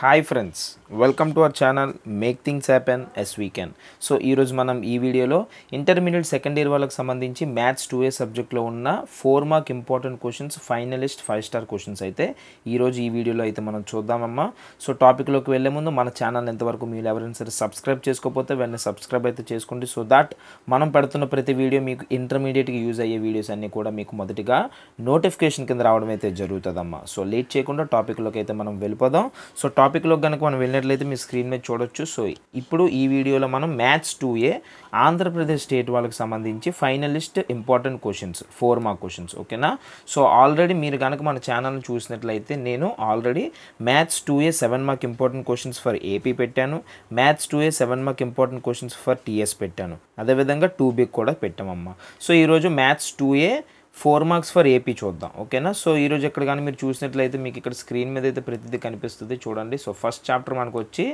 Hi friends welcome to our channel make things happen as weekend so ఈరోజు మనం ఈ వీడియోలో ఇంటర్మీడియట్ సెకండ్ ఇయర్ వాళ్ళకి సంబంధించి మ్యాథ్స్ టూ ఏ సబ్జెక్ట్లో ఉన్న four mark important questions final list five star questions అయితే ఈరోజు ఈ వీడియోలో అయితే మనం చూద్దామమ్మా సో టాపిక్లోకి వెళ్ళే ముందు మన ఛానల్ ఎంతవరకు మీరు ఎవరైనా సరే సబ్స్క్రైబ్ చేసుకోకపోతే వెంటనే సబ్స్క్రైబ్ అయితే చేసుకోండి సో దాట్ మనం పెడుతున్న ప్రతి వీడియో మీకు ఇంటర్మీడియట్గా యూజ్ అయ్యే వీడియోస్ అన్నీ కూడా మీకు మొదటిగా నోటిఫికేషన్ కింద రావడం అయితే జరుగుతుందమ్మా సో లేట్ చేయకుండా టాపిక్లోకి అయితే మనం వెళ్ళిపోదాం సో టాపిక్ టాపిక్లో కనుక మనం వెళ్ళినట్లయితే మీ స్క్రీన్ మీద చూడొచ్చు సో ఇప్పుడు ఈ వీడియోలో మనం మ్యాథ్స్ టూ ఏ ఆంధ్రప్రదేశ్ స్టేట్ వాళ్ళకి సంబంధించి finalist important questions four mark questions ఓకేనా సో ఆల్రెడీ మీరు కనుక మన ఛానల్ని చూసినట్లయితే నేను already maths two A seven mark important questions for AP పెట్టాను maths two A seven mark important questions for TS పెట్టాను అదేవిధంగా టూ బిక్ కూడా పెట్టామమ్మా సో ఈరోజు maths two A four marks for AP చూద్దాం ఓకేనా సో ఈరోజు ఎక్కడ కానీ మీరు చూసినట్లయితే మీకు ఇక్కడ స్క్రీన్ మీద అయితే ప్రతిదీ కనిపిస్తుంది చూడండి సో ఫస్ట్ చాప్టర్ మనకు వచ్చి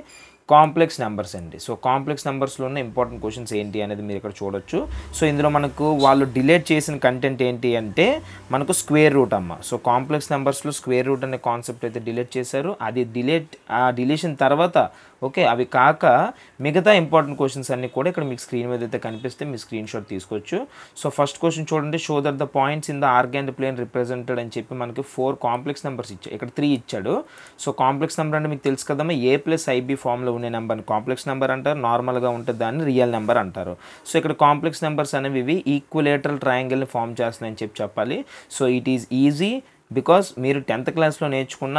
కాంప్లెక్స్ నెంబర్స్ అండి సో కాంప్లెక్స్ నెంబర్స్లో ఉన్న ఇంపార్టెంట్ క్వశ్చన్స్ ఏంటి అనేది మీరు ఇక్కడ చూడొచ్చు సో ఇందులో మనకు వాళ్ళు డిలేట్ చేసిన కంటెంట్ ఏంటి అంటే మనకు స్క్వేర్ రూట్ అమ్మ సో కాంప్లెక్స్ నెంబర్స్లో స్క్వేర్ రూట్ అనే కాన్సెప్ట్ అయితే డిలేట్ చేశారు అది డిలేట్ ఆ డిలేషన్ తర్వాత ఓకే అవి కాక మిగతా ఇంపార్టెంట్ క్వశ్చన్స్ అన్ని కూడా ఇక్కడ మీకు స్క్రీన్ మీద అయితే కనిపిస్తే మీ స్క్రీన్ షాట్ తీసుకోవచ్చు సో ఫస్ట్ క్వశ్చన్ చూడండి show that the points in the Argand plane represented అని చెప్పి మనకి ఫోర్ కాంప్లెక్స్ నెంబర్స్ ఇచ్చాడు ఇక్కడ త్రీ ఇచ్చాడు సో కాంప్లెక్స్ నెంబర్ అంటే మీకు తెలుసు కదమ్మా ఏ ప్లస్ ఐబీ ఫామ్లో ఉండే నెంబర్ని కాంప్లెక్స్ నెంబర్ అంటారు నార్మల్గా ఉంటే దాన్ని రియల్ నెంబర్ అంటారు సో ఇక్కడ కాంప్లెక్స్ నెంబర్స్ అనేవి ఈక్వలేటరల్ ట్రయాంగిల్ని ఫామ్ చేస్తున్నాయని చెప్పి చెప్పాలి so it is easy because మీరు టెన్త్ క్లాస్లో నేర్చుకున్న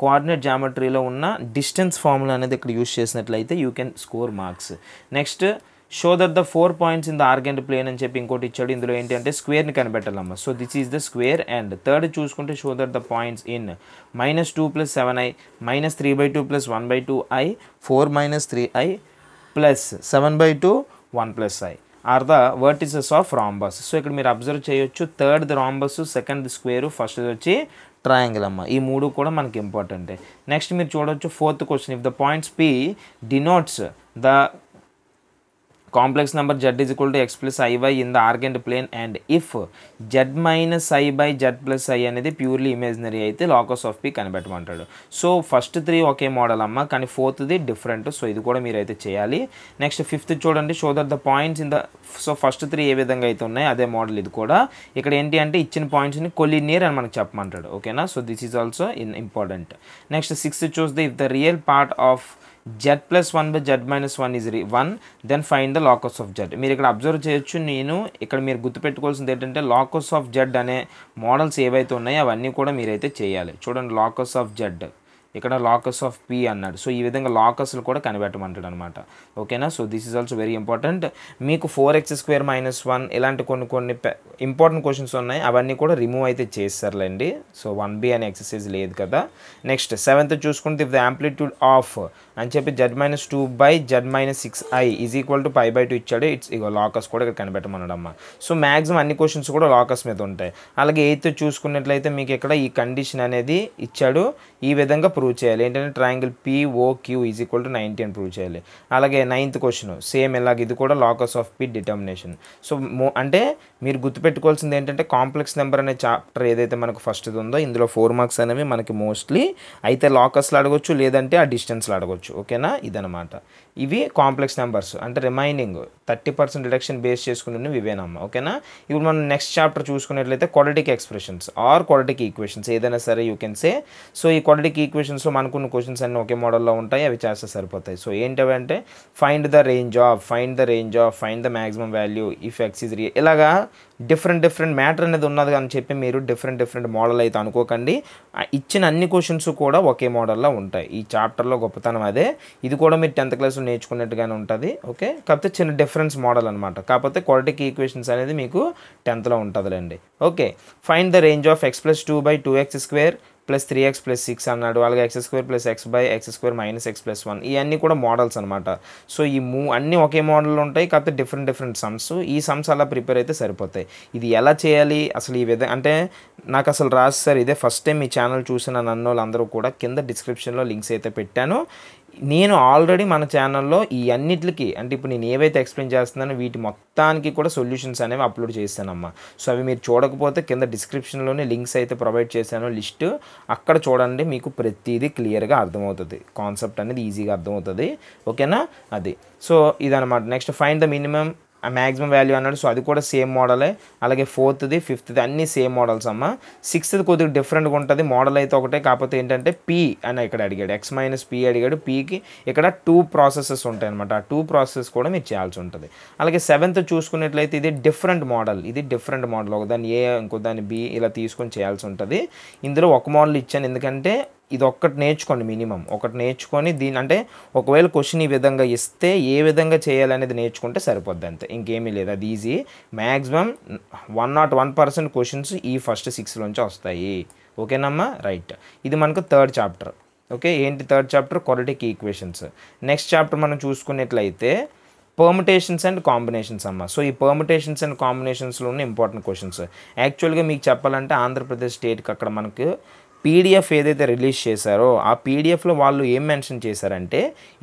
కోఆర్డినేట్ జామెట్రీలో ఉన్న డిస్టెన్స్ ఫార్ములా అనేది ఇక్కడ యూస్ చేసినట్లయితే you can score marks next show that the four points in the Argand plane అని చెప్పి ఇంకోటి ఇచ్చాడు ఇందులో ఏంటి అంటే స్క్వేర్ని కనిపెట్టాలమ్మ so this is the square and third చూసుకుంటే show that the points in minus two plus seven i minus three by two plus one by two i four minus three i plus seven by two one plus i are the vertices of rhombus so ఇక్కడ మీరు observe చేయొచ్చు third the rhombus second square first వచ్చి triangle అమ్మ ఈ మూడు కూడా మనకి ఇంపార్టెంటే నెక్స్ట్ మీరు చూడవచ్చు fourth question if the points P denotes the complex number z is equal to x plus i y in the Argand plane and if z minus i by z plus i అనేది purely imaginary అయితే locus of P కనిపెట్టమంటాడు so first three ఒకే model అమ్మ కానీ ఫోర్త్ది different so ఇది కూడా మీరు అయితే చేయాలి నెక్స్ట్ ఫిఫ్త్ చూడండి show that the points in the so first three ఏ విధంగా అయితే ఉన్నాయి అదే మోడల్ ఇది కూడా ఇక్కడ ఏంటి అంటే ఇచ్చిన పాయింట్స్ని నీర్ అని మనకు చెప్పమంటాడు ఓకేనా so this is also in important next sixth చూస్తే if the real part of z plus one by z minus one is one then find the locus of z మీరు ఇక్కడ అబ్జర్వ్ చేయొచ్చు నేను ఇక్కడ మీరు గుర్తుపెట్టుకోవాల్సింది ఏంటంటే లాకస్ ఆఫ్ జెడ్ అనే మోడల్స్ ఏవైతే ఉన్నాయో అవన్నీ కూడా మీరైతే చేయాలి చూడండి లాకస్ ఆఫ్ జెడ్ ఇక్కడ లాకస్ ఆఫ్ పి అన్నాడు సో ఈ విధంగా లాకస్లు కూడా కనిపెట్టమంటాడు అనమాట ఓకేనా so this is also very important మీకు four x square minus one ఇలాంటి కొన్ని కొన్ని ఇంపార్టెంట్ క్వశ్చన్స్ ఉన్నాయి అవన్నీ కూడా రిమూవ్ అయితే చేస్తారులేండి సో వన్ బి అనే ఎక్సర్సైజ్ లేదు కదా నెక్స్ట్ సెవెంత్ చూసుకుంటే ఇఫ్ ద యాంప్లిట్యూడ్ ఆఫ్ అని చెప్పి z minus two by z minus six i is equal to pi by two ఇచ్చాడు ఇట్స్ ఇగో లాకస్ కూడా ఇక్కడ కనిపెట్టమన్నాడమ్మ సో మ్యాక్సిమం అన్ని క్వశ్చన్స్ కూడా లాకస్ మీద ఉంటాయి అలాగే ఎయిత్ చూసుకున్నట్లయితే మీకు ఇక్కడ ఈ కండిషన్ అనేది ఇచ్చాడు ఈ విధంగా ప్రూవ్ చేయాలి ఏంటంటే triangle PO Q is equal to ninety అని ప్రూవ్ చేయాలి అలాగే నైన్త్ క్వశ్చన్ సేమ్ ఇలాగ ఇది కూడా locus of P determination so అంటే మీరు గుర్తుపెట్టుకోవాల్సింది ఏంటంటే కాంప్లెక్స్ నెంబర్ అనే చాప్టర్ ఏదైతే మనకు ఫస్ట్ది ఉందో ఇందులో ఫోర్ మార్క్స్ అనేవి మనకి మోస్ట్లీ అయితే లాకస్లో అడగొచ్చు లేదంటే ఆ డిస్టెన్స్లో అడగొచ్చు చేసుకోవచ్చు ఓకేనా ఇదనమాట ఇవి కాంప్లెక్స్ నెంబర్స్ అంటే remaining thirty percent reduction base చేసుకుని ఇవేనమ్మా ఓకేనా ఇప్పుడు మనం నెక్స్ట్ చాప్టర్ చూసుకున్నట్లయితే క్వాలిటీకి ఎక్స్ప్రెషన్స్ ఆర్ క్వాలిటీకి ఈక్వేషన్స్ ఏదైనా సరే యూ కెన్ సే సో ఈ క్వాలిటీకి ఈక్వేషన్స్లో మనకున్న క్వశ్చన్స్ అన్నీ ఒకే మోడల్లో ఉంటాయి అవి చేస్తే సరిపోతాయి సో ఏంటంటే find the range of find the range of find the maximum value if x is real ఇలాగా డిఫరెంట్ డిఫరెంట్ మ్యాటర్ అనేది ఉన్నది అని చెప్పి మీరు డిఫరెంట్ డిఫరెంట్ మోడల్ అయితే అనుకోకండి ఇచ్చిన అన్ని క్వశ్చన్స్ కూడా ఒకే మోడల్లో ఉంటాయి ఈ చాప్టర్లో గొప్పతనం అది అదే ఇది కూడా మీరు టెన్త్ క్లాస్లో నేర్చుకున్నట్టుగానే ఉంటుంది ఓకే కాకపోతే చిన్న డిఫరెన్స్ మోడల్ అనమాట కాకపోతే క్వాలిటీ ఈక్వేషన్స్ అనేది మీకు టెన్త్లో ఉంటుందిలేండి okay fine the range of x plus two by two x square plus three x plus six అన్నాడు అలాగే x square plus x by x square minus x plus one ఇవన్నీ కూడా మోడల్స్ అనమాట so ఈ మూ అన్నీ ఒకే మోడల్ ఉంటాయి కాకపోతే డిఫరెంట్ డిఫరెంట్ సమ్స్ ఈ సమ్స్ అలా ప్రిపేర్ అయితే సరిపోతాయి ఇది ఎలా చేయాలి అసలు ఈ విధంగా అంటే నాకు అసలు రాదు సార్ ఇదే ఫస్ట్ టైం మీ ఛానల్ చూసిన నన్ను వాళ్ళందరూ కూడా కింద డిస్క్రిప్షన్లో లింక్స్ అయితే పెట్టాను నేను ఆల్రెడీ మన ఛానల్లో ఈ అన్నిటికి అంటే ఇప్పుడు నేను ఏవైతే ఎక్స్ప్లెయిన్ చేస్తున్నానో వీటి మొత్తానికి కూడా సొల్యూషన్స్ అనేవి అప్లోడ్ చేస్తానమ్మా సో అవి మీరు చూడకపోతే కింద డిస్క్రిప్షన్లోనే లింక్స్ అయితే ప్రొవైడ్ చేశాను లిస్ట్ అక్కడ చూడండి మీకు ప్రతిదీ క్లియర్గా అర్థమవుతుంది కాన్సెప్ట్ అనేది ఈజీగా అర్థమవుతుంది ఓకేనా అది సో ఇదనమాట నెక్స్ట్ ఫైన్ ద మినిమమ్ ఆ మ్యాక్సిమం వాల్యూ అన్నాడు సో అది కూడా సేమ్ మోడలే అలాగే ఫోర్త్ది ఫిఫ్త్ది అన్నీ సేమ్ మోడల్స్ అమ్మ సిక్స్త్ కొద్దిగా డిఫరెంట్గా ఉంటుంది మోడల్ అయితే ఒకటే కాకపోతే ఏంటంటే పీ అని ఇక్కడ అడిగాడు ఎక్స్ మైనస్ పీ అడిగాడు పీకి ఇక్కడ టూ ప్రాసెసెస్ ఉంటాయి అనమాట ఆ టూ ప్రాసెస్ కూడా మీరు చేయాల్సి ఉంటుంది అలాగే సెవెంత్ చూసుకున్నట్లయితే ఇది డిఫరెంట్ మోడల్ ఇది డిఫరెంట్ మోడల్ ఒక దాన్ని ఏ ఇంకో దాన్ని బి ఇలా తీసుకొని చేయాల్సి ఉంటుంది ఇందులో ఒక మోడల్ ఇచ్చాను ఎందుకంటే ఇది ఒక్కటి నేర్చుకోండి మినిమం ఒకటి నేర్చుకొని దీని అంటే ఒకవేళ క్వశ్చన్ ఈ విధంగా ఇస్తే ఏ విధంగా చేయాలనేది నేర్చుకుంటే సరిపోద్ది అంతే ఇంకేమీ లేదు అది easy maximum one not one percent questions ఈ ఫస్ట్ సిక్స్లోంచి వస్తాయి ఓకేనమ్మా రైట్ ఇది మనకు థర్డ్ చాప్టర్ ఓకే ఏంటి third chapter quadratic equations next chapter మనం చూసుకున్నట్లయితే పర్మిటేషన్స్ అండ్ కాంబినేషన్స్ అమ్మ సో ఈ పర్మిటేషన్స్ అండ్ కాంబినేషన్స్లో ఉన్న ఇంపార్టెంట్ క్వశ్చన్స్ యాక్చువల్గా మీకు చెప్పాలంటే ఆంధ్రప్రదేశ్ స్టేట్కి అక్కడ మనకు పీడిఎఫ్ ఏదైతే రిలీజ్ చేశారో ఆ పీడిఎఫ్లో వాళ్ళు ఏం మెన్షన్ చేశారంటే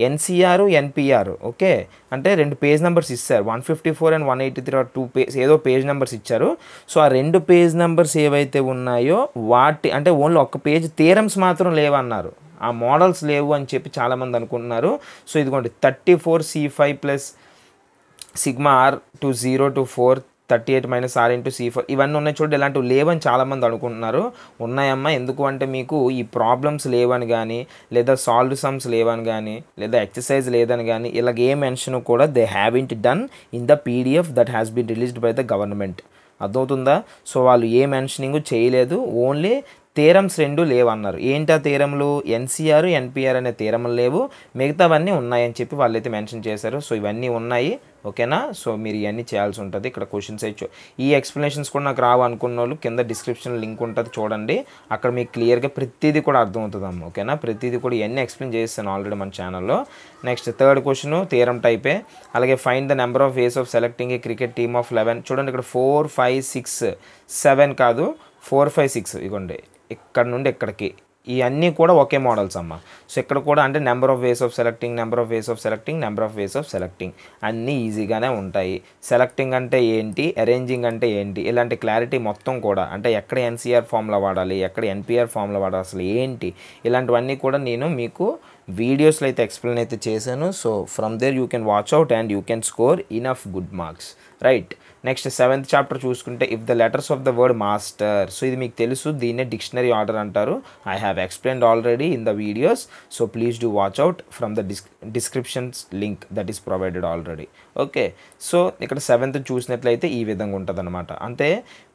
ఎన్సీఆర్ ఎన్పిఆర్ ఓకే అంటే రెండు పేజ్ నెంబర్స్ ఇస్తారు one fifty four and one eighty three or two page ఏదో పేజ్ నెంబర్స్ ఇచ్చారు సో ఆ రెండు పేజ్ నెంబర్స్ ఏవైతే ఉన్నాయో వాటి అంటే ఓన్లీ ఒక పేజ్ థీరమ్స్ మాత్రం లేవన్నారు ఆ మోడల్స్ లేవు అని చెప్పి చాలామంది అనుకుంటున్నారు సో ఇదిగోండి thirty four C five plus sigma r to zero to four thirty eight minus r into C four ఇవన్నీ ఉన్నాయి చూడండి ఇలాంటివి లేవని చాలామంది అనుకుంటున్నారు ఉన్నాయమ్మా ఎందుకు అంటే మీకు ఈ ప్రాబ్లమ్స్ లేవని కానీ లేదా సాల్వ్ సమ్స్ లేవని కానీ లేదా ఎక్సర్సైజ్ లేదని కానీ ఇలాగ ఏ మెన్షన్ కూడా they have it done in the PDF that has been released by the government అర్థమవుతుందా సో వాళ్ళు ఏ మెన్షనింగ్ చేయలేదు ఓన్లీ తీరమ్స్ రెండు లేవన్నారు ఏంటి ఆ తీరములు ఎన్సీఆర్ ఎన్పిఆర్ అనే తీరములు లేవు మిగతావన్నీ ఉన్నాయని చెప్పి వాళ్ళైతే మెన్షన్ చేశారు సో ఇవన్నీ ఉన్నాయి ఓకేనా సో మీరు ఇవన్నీ చేయాల్సి ఉంటుంది ఇక్కడ క్వశ్చన్స్ అయితే ఈ ఎక్స్ప్లెనేషన్స్ కూడా నాకు రావాలనుకున్న వాళ్ళు కింద డిస్క్రిప్షన్ లింక్ ఉంటుంది చూడండి అక్కడ మీకు క్లియర్గా ప్రతిదీ కూడా అర్థమవుతుందమ్మ ఓకేనా ప్రతిదీ కూడా ఇవన్నీ ఎక్స్ప్లెయిన్ చేస్తాను ఆల్రెడీ మన ఛానల్లో నెక్స్ట్ థర్డ్ క్వశ్చన్ తీరం టైపే అలాగే fine the number of ways of selecting a cricket team of eleven చూడండి ఇక్కడ ఫోర్ ఫైవ్ సిక్స్ సెవెన్ కాదు ఫోర్ ఫైవ్ సిక్స్ ఇగోండి ఇక్కడ నుండి ఇక్కడికి ఇవన్నీ కూడా ఒకే మోడల్స్ అమ్మ సో ఇక్కడ కూడా అంటే number of ways of selecting number of ways of selecting number of ways of selecting అన్నీ ఈజీగానే ఉంటాయి సెలెక్టింగ్ అంటే ఏంటి అరేంజింగ్ అంటే ఏంటి ఇలాంటి క్లారిటీ మొత్తం కూడా అంటే ఎక్కడ ఎన్సీఆర్ ఫామ్లో వాడాలి ఎక్కడ ఎన్పిఆర్ ఫామ్లో వాడాలి అసలు ఏంటి ఇలాంటివన్నీ కూడా నేను మీకు వీడియోస్లో అయితే ఎక్స్ప్లెయిన్ అయితే చేశాను so from there you can watch out and you can score enough good marks right next seventh chapter చూసుకుంటే if the letters of the word master so ఇది మీకు తెలుసు దీన్నే డిక్షనరీ ఆర్డర్ అంటారు I have explain already in the videos so please do watch out from the dis descriptions link that is provided already okay so ఇక్కడ seventh చూసినట్లయితే ఈ విధంగా ఉంటుంది అనమాట అంటే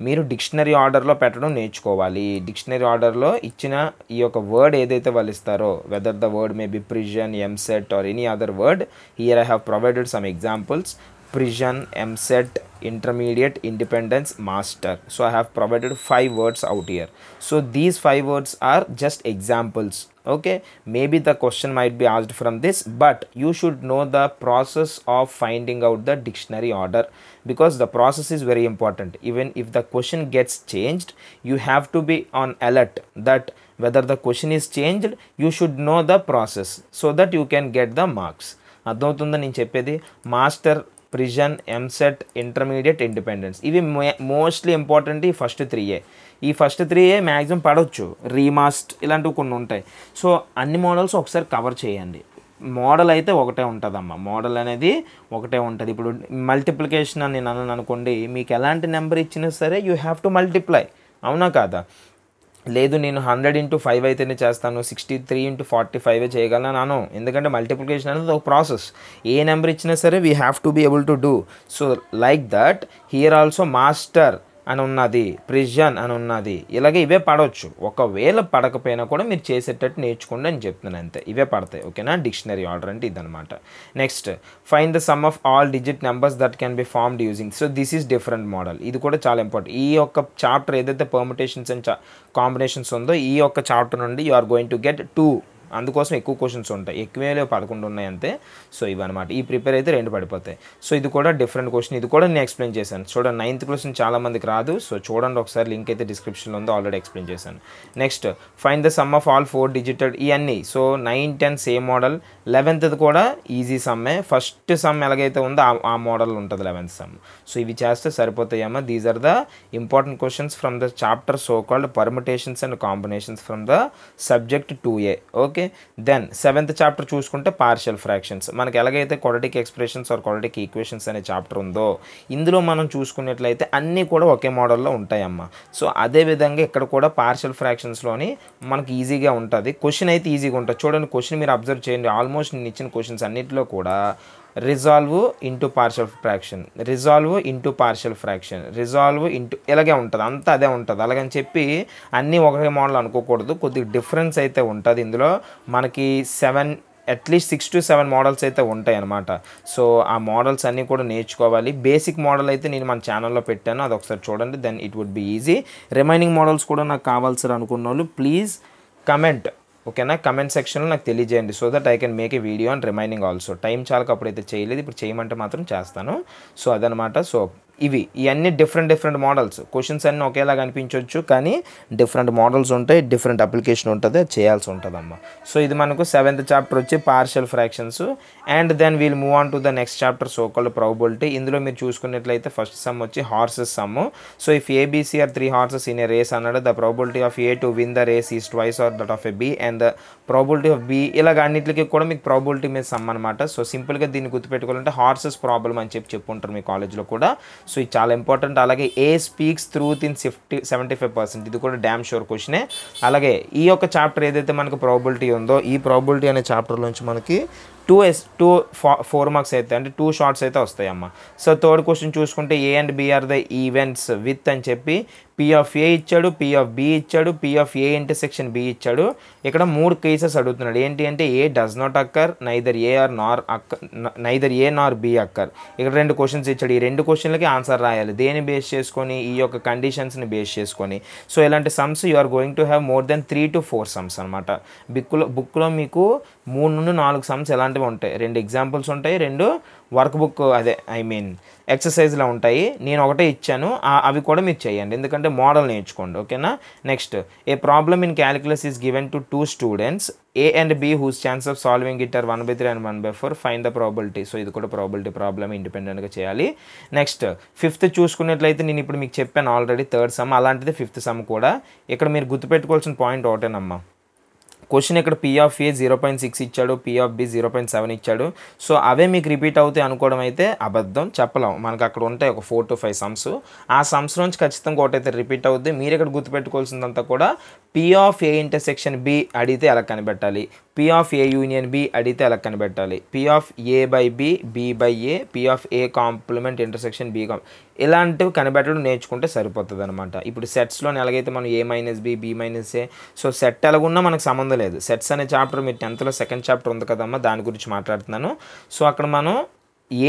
మీరు డిక్షనరీ ఆర్డర్లో పెట్టడం నేర్చుకోవాలి డిక్షనరీ ఆర్డర్లో ఇచ్చిన ఈ యొక్క వర్డ్ ఏదైతే వాళ్ళు ఇస్తారో whether the word may be prison EAMCET or any other word here I have provided some examples prison, MSET, intermediate, independence, master. So I have provided five words out here. So these five words are just examples. Okay, maybe the question might be asked from this, but you should know the process of finding out the dictionary order because the process is very important. Even if the question gets changed, you have to be on alert that whether the question is changed, you should know the process so that you can get the marks. అర్థమవుతుందా prison EAMCET intermediate independence ఇవి mostly important ఈ first three ఏ ఈ first three ఏ maximum పడవచ్చు రీమాస్ట్ ఇలాంటివి కొన్ని ఉంటాయి so అన్ని మోడల్స్ ఒకసారి కవర్ చేయండి మోడల్ అయితే ఒకటే ఉంటుందమ్మ మోడల్ అనేది ఒకటే ఉంటుంది ఇప్పుడు మల్టిప్లికేషన్ అని నేను అనుకోండి మీకు ఎలాంటి నెంబర్ ఇచ్చినా సరే యూ హ్యావ్ టు మల్టిప్లై అవునా కాదా లేదు నేను హండ్రెడ్ ఇంటూ ఫైవ్ అయితేనే చేస్తాను sixty three into forty five చేయగలను నాను ఎందుకంటే మల్టిప్లికేషన్ అనేది ఒక ప్రాసెస్ ఏ నెంబర్ ఇచ్చినా సరే we have to be able to do so like that here also master అని ఉన్నది ప్రిజన్ అని ఉన్నది ఇలాగే ఇవే పడవచ్చు ఒకవేళ పడకపోయినా కూడా మీరు చేసేటట్టు నేర్చుకోండి అని చెప్తున్నాను అంతే ఇవే పడతాయి ఓకేనా డిక్షనరీ ఆర్డర్ అంటే ఇదనమాట next fine the sum of all digit numbers that can be formed using so this is different model ఇది కూడా చాలా ఇంపార్టెంట్ ఈ యొక్క చాప్టర్ ఏదైతే పర్మిటేషన్స్ అండ్ కాంబినేషన్స్ ఉందో ఈ యొక్క చాప్టర్ నుండి you are going to get two అందుకోసం ఎక్కువ క్వశ్చన్స్ ఉంటాయి ఎక్కువే లేవు పదకొండు ఉన్నాయి అంతే సో ఇవన్నమాట ఈ ప్రిపేర్ అయితే రెండు పడిపోతాయి సో ఇది కూడా డిఫరెంట్ క్వశ్చన్ ఇది కూడా నేను ఎక్స్ప్లెయిన్ చేశాను చూడండి నైన్త్ క్వశ్చన్ చాలామందికి రాదు సో చూడండి ఒకసారి లింక్ అయితే డిస్క్రిప్షన్లో ఉందో ఆల్రెడీ ఎక్స్ప్లెయిన్ చేశాను next fine the sum of all four digital ఇవన్నీ so nine ten same model eleventh కూడా ఈజీ సమ్మే ఫస్ట్ సమ్ ఎలాగైతే ఉందో ఆ మోడల్ ఉంటుంది లెవెన్త్ సమ్ సో ఇవి చేస్తే సరిపోతాయమ్మా these are the important questions from the chapter so called permutations and combinations from the subject two A okay okay then seventh chapter చూసుకుంటే పార్షియల్ ఫ్రాక్షన్స్ మనకి ఎలాగైతే quadratic expressions or quadratic equations అనే chapter ఉందో ఇందులో మనం చూసుకున్నట్లయితే అన్నీ కూడా ఒకే మోడల్లో ఉంటాయమ్మ సో అదేవిధంగా ఇక్కడ కూడా పార్షియల్ ఫ్రాక్షన్స్లోని మనకి ఈజీగా ఉంటుంది క్వశ్చన్ అయితే ఈజీగా ఉంటుంది చూడండి క్వశ్చన్ మీరు అబ్జర్వ్ చేయండి ఆల్మోస్ట్ నేను ఇచ్చిన క్వశ్చన్స్ అన్నింటిలో కూడా resolve into partial fraction resolve into partial fraction resolve into ఇలాగే ఉంటుంది అంతా అదే ఉంటుంది అలాగని చెప్పి అన్నీ ఒకటే మోడల్ అనుకోకూడదు కొద్దిగా డిఫరెన్స్ అయితే ఉంటుంది ఇందులో మనకి seven at least six to seven models అయితే ఉంటాయి అనమాట సో ఆ మోడల్స్ అన్నీ కూడా నేర్చుకోవాలి బేసిక్ మోడల్ అయితే నేను మన ఛానల్లో పెట్టాను అది ఒకసారి చూడండి then it would be easy remaining models కూడా నాకు కావాల్సి అనుకున్న వాళ్ళు ప్లీజ్ కమెంట్ ఓకేనా కమెంట్ సెక్షన్లో నాకు తెలియజేయండి so that I can make a video and remaining also time చాలా అప్పుడైతే చేయలేదు ఇప్పుడు చేయమంటే మాత్రం చేస్తాను సో అదనమాట సో ఇవి ఇవన్నీ డిఫరెంట్ డిఫరెంట్ మోడల్స్ క్వశ్చన్స్ అన్ని ఒకేలాగా అనిపించవచ్చు కానీ డిఫరెంట్ మోడల్స్ ఉంటాయి డిఫరెంట్ అప్లికేషన్ ఉంటుంది చేయాల్సి ఉంటుందమ్మా సో ఇది మనకు సెవెంత్ చాప్టర్ వచ్చి partial fractions and then we'll move on to the next chapter so called probability ఇందులో మీరు చూసుకున్నట్లయితే ఫస్ట్ సమ్ వచ్చి horses sum so if ABC are three horses in a race అన్నాడు the probability of A to win the race is twice or that of A B and the probability of B ఇలాగ అన్నింటికి కూడా మీకు probability మీద some అనమాట so సింపుల్గా దీన్ని గుర్తుపెట్టుకోవాలంటే horses problem అని చెప్పి చెప్పుంటారు మీ కాలేజ్లో కూడా సో ఇది చాలా ఇంపార్టెంట్ అలాగే A speaks truth in fifty seventy five percent ఇది కూడా డ్యామ్ షోర్ క్వశ్చనే అలాగే ఈ యొక్క చాప్టర్ ఏదైతే మనకు ప్రాబిలిటీ ఉందో ఈ ప్రాబిలిటీ అనే చాప్టర్లోంచి మనకి two S two four marks అయితే అంటే టూ షార్ట్స్ అయితే వస్తాయమ్మ సో థర్డ్ క్వశ్చన్ చూసుకుంటే A and B are the events with అని చెప్పి పిఎఫ్ ఏ ఇచ్చాడు పిఎఫ్ బి ఇచ్చాడు P of A A intersection B ఇచ్చాడు ఇక్కడ మూడు కేసెస్ అడుగుతున్నాడు ఏంటి అంటే A does not occur neither A or nor occur neither ఏ నార్ బి అక్కర్ ఇక్కడ రెండు క్వశ్చన్స్ ఇచ్చాడు ఈ రెండు క్వశ్చన్లకి ఆన్సర్ రాయాలి దేని బేస్ చేసుకొని ఈ యొక్క కండిషన్స్ని బేస్ చేసుకొని సో ఇలాంటి sums you are going to have more then three to four sums అనమాట బిక్లో బుక్లో మీకు మూడు నుండి నాలుగు సమ్స్ ఎలాంటివి ఉంటాయి రెండు ఎగ్జాంపుల్స్ ఉంటాయి రెండు వర్క్ బుక్ అదే ఐ మీన్ ఎక్సర్సైజ్లో ఉంటాయి నేను ఒకటే ఇచ్చాను అవి కూడా మీరు చేయండి ఎందుకంటే మోడల్ నేర్చుకోండి ఓకేనా next A problem in calculus is given to two students A and B whose chance of solving it are one by three and one by four fine the probability so ఇది కూడా probability problem ఇండిపెండెంట్గా చేయాలి next fifth చూసుకున్నట్లయితే నేను ఇప్పుడు మీకు చెప్పాను already third sum అలాంటిది ఫిఫ్త్ సమ్ కూడా ఇక్కడ మీరు గుర్తుపెట్టుకోవాల్సిన పాయింట్ ఒకటేనమ్మా క్వశ్చన్ ఇక్కడ P of A zero point six ఇచ్చాడు P of B zero point seven ఇచ్చాడు సో అవే మీకు రిపీట్ అవుతాయి అనుకోవడం అయితే అబద్ధం చెప్పలేం మనకు అక్కడ ఉంటాయి ఒక ఫోర్ టు ఫైవ్ సమ్స్ ఆ సమ్స్ నుంచి ఖచ్చితంగా ఒకటైతే రిపీట్ అవుద్ది మీరు ఇక్కడ గుర్తుపెట్టుకోవాల్సిందంతా కూడా P of A intersection B అడిగితే ఎలా కనిపెట్టాలి P of A union B అడిగితే ఎలా కనిపెట్టాలి P of A by B B by A P of A complement intersection B comp ఇలాంటివి కనిపెట్టడం నేర్చుకుంటే సరిపోతుంది అనమాట ఇప్పుడు సెట్స్లో ఎలాగైతే మనం A minus B B minus A so set ఎలాగున్నా మనకు సంబంధం లేదు సెట్స్ అనే చాప్టర్ మీరు టెన్త్లో సెకండ్ చాప్టర్ ఉంది కదమ్మా దాని గురించి మాట్లాడుతున్నాను సో అక్కడ మనం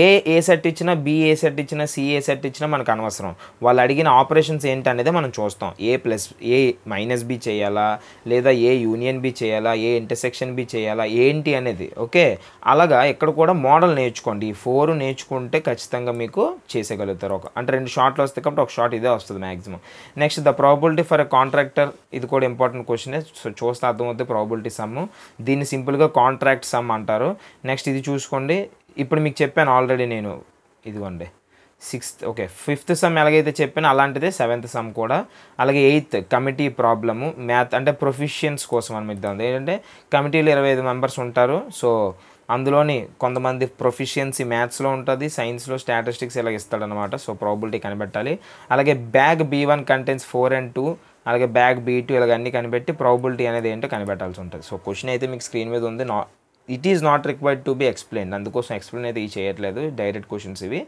ఏ ఏ సెట్ ఇచ్చినా బి ఏ సెట్ ఇచ్చినా సి ఏ సెట్ ఇచ్చినా మనకు అనవసరం వాళ్ళు అడిగిన ఆపరేషన్స్ అనేది మనం చూస్తాం A plus A minus B చేయాలా లేదా ఏ యూనియన్ బి చేయాలా ఏ ఇంటర్సెక్షన్ బి చేయాలా ఏంటి అనేది ఓకే అలాగా ఇక్కడ కూడా మోడల్ నేర్చుకోండి ఈ ఫోర్ నేర్చుకుంటే ఖచ్చితంగా మీకు చేసేయగలుగుతారు ఒక అంటే రెండు షార్ట్లు వస్తే కాబట్టి ఒక షార్ట్ ఇదే వస్తుంది maximum next the probability for a contractor ఇది కూడా ఇంపార్టెంట్ క్వశ్చనే చూస్తే అర్థమవుతుంది ప్రాబిలిటీ సమ్ దీన్ని సింపుల్గా కాంట్రాక్ట్ సమ్ అంటారు నెక్స్ట్ ఇది చూసుకోండి ఇప్పుడు మీకు చెప్పాను ఆల్రెడీ నేను ఇదిగోండి సిక్స్త్ ఓకే ఫిఫ్త్ సమ్ ఎలాగైతే చెప్పాను అలాంటిదే సెవెంత్ సమ్ కూడా అలాగే ఎయిత్ కమిటీ ప్రాబ్లము మ్యాథ్ అంటే ప్రొఫిషియన్స్ కోసం మనం ఇద్దాం ఏంటంటే కమిటీలో ఇరవై ఐదు మెంబర్స్ ఉంటారు సో అందులోని కొంతమంది ప్రొఫిషియన్సీ మ్యాథ్స్లో ఉంటుంది సైన్స్లో స్టాటిస్టిక్స్ ఇలా ఇస్తాడనమాట సో ప్రాబిలిటీ కనిపెట్టాలి అలాగే bag B one contents four and two అలాగే బ్యాగ్ బీ టూ ఇలాగ అన్నీ కనిపెట్టి ప్రాబిలిటీ అనేది ఏంటో కనిపెట్టాల్సి ఉంటుంది సో క్వశ్చన్ అయితే మీకు స్క్రీన్ మీద ఉంది నా it is not required to be explain అందుకోసం ఎక్స్ప్లెయిన్ అయితే ఇది చేయట్లేదు డైరెక్ట్ క్వశ్చన్స్ ఇవి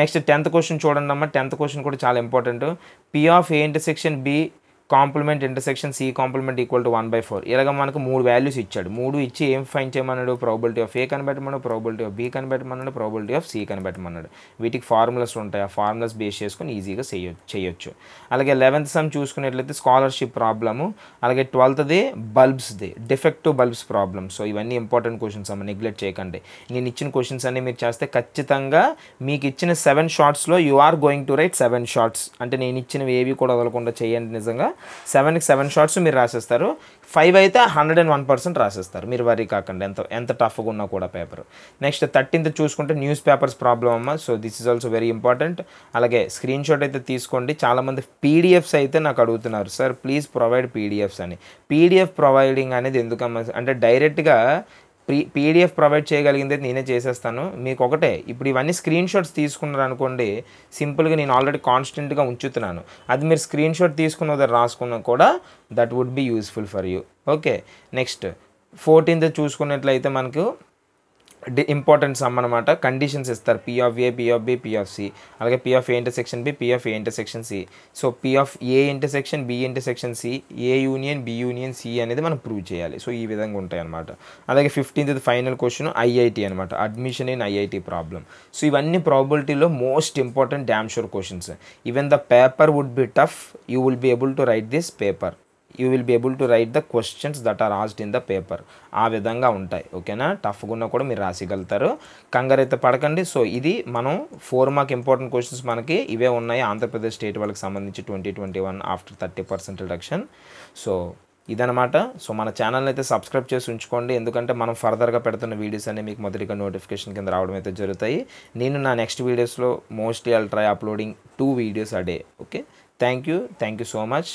నెక్స్ట్ టెన్త్ క్వశ్చన్ చూడండి అమ్మ టెన్త్ క్వశ్చన్ కూడా చాలా important P of A section B complement intersection C complement equal to one by four ఇలాగ మనకు మూడు వాల్యూస్ ఇచ్చాడు మూడు ఇచ్చి ఏం ఫైన్ చేయమన్నాడు ప్రాబిలిటీ ఆఫ్ ఏ కనిపెట్టమన్నాడు ప్రాబిలిటీ ఆఫ్ బి కనిపెట్టమన్నాడు ప్రాబిలిటీ ఆఫ్ సి కనిపెట్టమన్నాడు వీటికి ఫార్ములాస్ ఉంటాయి ఆ ఫార్ములాస్ బేస్ చేసుకుని ఈజీగా చేయొచ్చు అలాగే లెవెన్త్ సమ్ చూసుకున్నట్లయితే స్కాలర్షిప్ ప్రాబ్లము అలాగే ట్వెల్త్ది బల్బ్స్ది డిఫెక్టివ్ బల్బ్స్ ప్రాబ్లమ్ సో ఇవన్నీ ఇంపార్టెంట్ క్వశ్చన్స్ అమ్మ నెగ్లెక్ట్ చేయకండి నేను ఇచ్చిన క్వశ్చన్స్ అన్ని మీరు చేస్తే ఖచ్చితంగా మీకు ఇచ్చిన సెవెన్ షార్ట్స్లో you are going to write seven shorts అంటే నేను ఇచ్చినవి ఏవి కూడా వదలకుండా చేయండి నిజంగా సెవెన్కి సెవెన్ షార్ట్స్ మీరు రాసేస్తారు ఫైవ్ అయితే హండ్రెడ్ అండ్ వన్ పర్సెంట్ రాసేస్తారు మీరు వరీ కాకండి ఎంత ఎంత టఫ్గా ఉన్నా కూడా పేపర్ నెక్స్ట్ థర్టీన్త్ చూసుకుంటే న్యూస్ పేపర్స్ ప్రాబ్లం అమ్మ so this is also very important అలాగే స్క్రీన్ షాట్ అయితే తీసుకోండి చాలామంది పీడిఎఫ్స్ అయితే నాకు అడుగుతున్నారు సార్ ప్లీజ్ ప్రొవైడ్ పీడిఎఫ్స్ అని పీడిఎఫ్ ప్రొవైడింగ్ అనేది ఎందుకమ్మా అంటే డైరెక్ట్గా పీ పీడిఎఫ్ ప్రొవైడ్ చేయగలిగింది నేనే చేసేస్తాను మీకు ఒకటే ఇప్పుడు ఇవన్నీ స్క్రీన్ షాట్స్ తీసుకున్నారు అనుకోండి సింపుల్గా నేను ఆల్రెడీ కాన్స్టెంట్గా ఉంచుతున్నాను అది మీరు స్క్రీన్ షాట్ తీసుకున్న రాసుకున్నా కూడా that would be useful for you okay next fourteenth చూసుకున్నట్లయితే మనకు ఇంపార్టెంట్ సమ్ అనమాట కండిషన్స్ ఇస్తారు P of A P of B P of C అలాగే P of A intersection B P of A intersection C so P of A intersection B intersection C A union B union C అనేది మనం prove చేయాలి so ఈ విధంగా ఉంటాయి అనమాట అలాగే fifteenth final question IIT అనమాట admission in IIT problem so ఇవన్నీ ప్రాబిలిటీలో most important damn sure questions even the paper would be tough you will be able to write this paper you will be able to write the questions that are asked in the paper ఆ విధంగా ఉంటాయి ఓకేనా టఫ్గా ఉన్నా కూడా మీరు రాసిగలుగుతారు కంగారైతే పడకండి so ఇది మనం ఫోర్ మార్క్ ఇంపార్టెంట్ క్వశ్చన్స్ మనకి ఇవే ఉన్నాయి ఆంధ్రప్రదేశ్ స్టేట్ వాళ్ళకి సంబంధించి twenty twenty one after thirty percent reduction so ఇదనమాట సో మన ఛానల్ని అయితే సబ్స్క్రైబ్ చేసి ఉంచుకోండి ఎందుకంటే మనం ఫర్దర్గా పెడుతున్న వీడియోస్ అనేవి మీకు మొదటిగా నోటిఫికేషన్ కింద రావడం అయితే జరుగుతాయి నేను నా నెక్స్ట్ వీడియోస్లో mostly I try uploading two videos a day okay thank you thank you so much